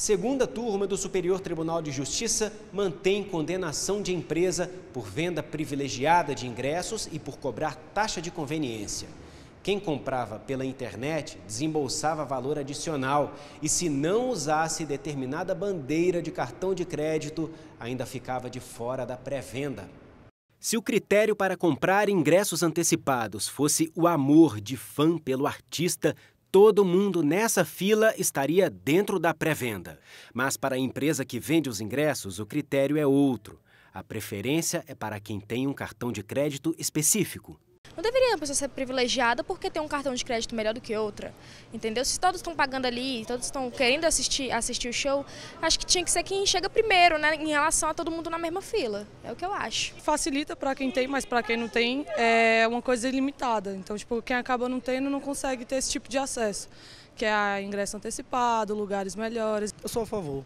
Segunda turma do Superior Tribunal de Justiça mantém condenação de empresa por venda privilegiada de ingressos e por cobrar taxa de conveniência. Quem comprava pela internet desembolsava valor adicional e, se não usasse determinada bandeira de cartão de crédito, ainda ficava de fora da pré-venda. Se o critério para comprar ingressos antecipados fosse o amor de fã pelo artista, Todo mundo nessa fila estaria dentro da pré-venda. Mas para a empresa que vende os ingressos, o critério é outro. A preferência é para quem tem um cartão de crédito específico. Não deveria uma pessoa ser privilegiada porque tem um cartão de crédito melhor do que outra, entendeu? Se todos estão pagando ali, todos estão querendo assistir, assistir o show, acho que tinha que ser quem chega primeiro, né, em relação a todo mundo na mesma fila. É o que eu acho. Facilita para quem tem, mas para quem não tem é uma coisa ilimitada. Então, tipo, quem acaba não tendo não consegue ter esse tipo de acesso, que é ingresso antecipado, lugares melhores. Eu sou a favor.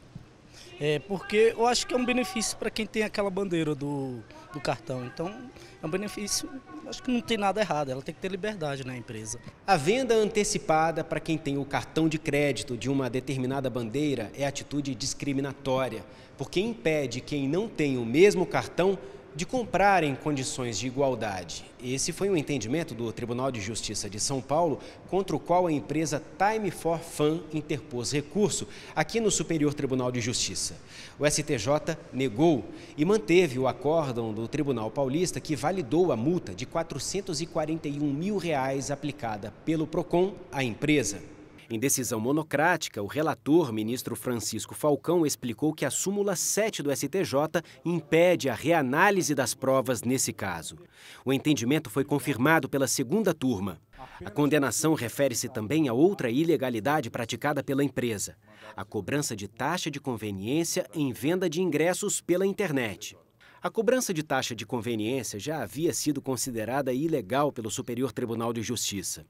É, porque eu acho que é um benefício para quem tem aquela bandeira do, do cartão. Então, é um benefício Acho que não tem nada errado, ela tem que ter liberdade na empresa. A venda antecipada para quem tem o cartão de crédito de uma determinada bandeira é atitude discriminatória, porque impede quem não tem o mesmo cartão de comprar em condições de igualdade. Esse foi um entendimento do Tribunal de Justiça de São Paulo, contra o qual a empresa Time for Fan interpôs recurso aqui no Superior Tribunal de Justiça. O STJ negou e manteve o acórdão do Tribunal Paulista que validou a multa de R$ 441 mil reais aplicada pelo PROCON à empresa. Em decisão monocrática, o relator, ministro Francisco Falcão, explicou que a súmula 7 do STJ impede a reanálise das provas nesse caso. O entendimento foi confirmado pela segunda turma. A condenação refere-se também a outra ilegalidade praticada pela empresa, a cobrança de taxa de conveniência em venda de ingressos pela internet. A cobrança de taxa de conveniência já havia sido considerada ilegal pelo Superior Tribunal de Justiça.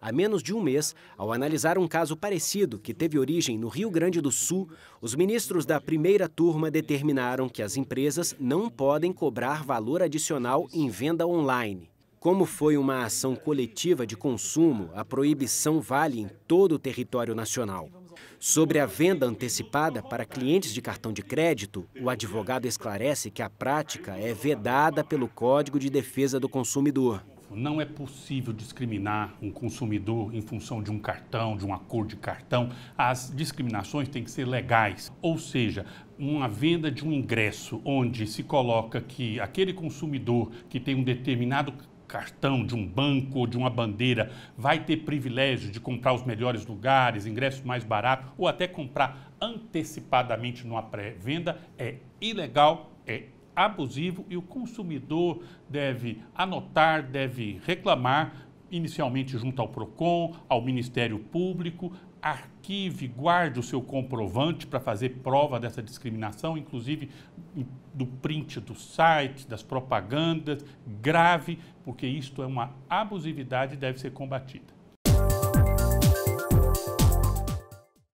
Há menos de um mês, ao analisar um caso parecido que teve origem no Rio Grande do Sul, os ministros da primeira turma determinaram que as empresas não podem cobrar valor adicional em venda online. Como foi uma ação coletiva de consumo, a proibição vale em todo o território nacional. Sobre a venda antecipada para clientes de cartão de crédito, o advogado esclarece que a prática é vedada pelo Código de Defesa do Consumidor. Não é possível discriminar um consumidor em função de um cartão, de um acordo de cartão. As discriminações têm que ser legais. Ou seja, uma venda de um ingresso onde se coloca que aquele consumidor que tem um determinado cartão, de um banco ou de uma bandeira, vai ter privilégio de comprar os melhores lugares, ingressos mais baratos ou até comprar antecipadamente numa pré-venda, é ilegal, é abusivo e o consumidor deve anotar, deve reclamar inicialmente junto ao Procon, ao Ministério Público arquive, guarde o seu comprovante para fazer prova dessa discriminação, inclusive do print do site, das propagandas, grave, porque isto é uma abusividade e deve ser combatida.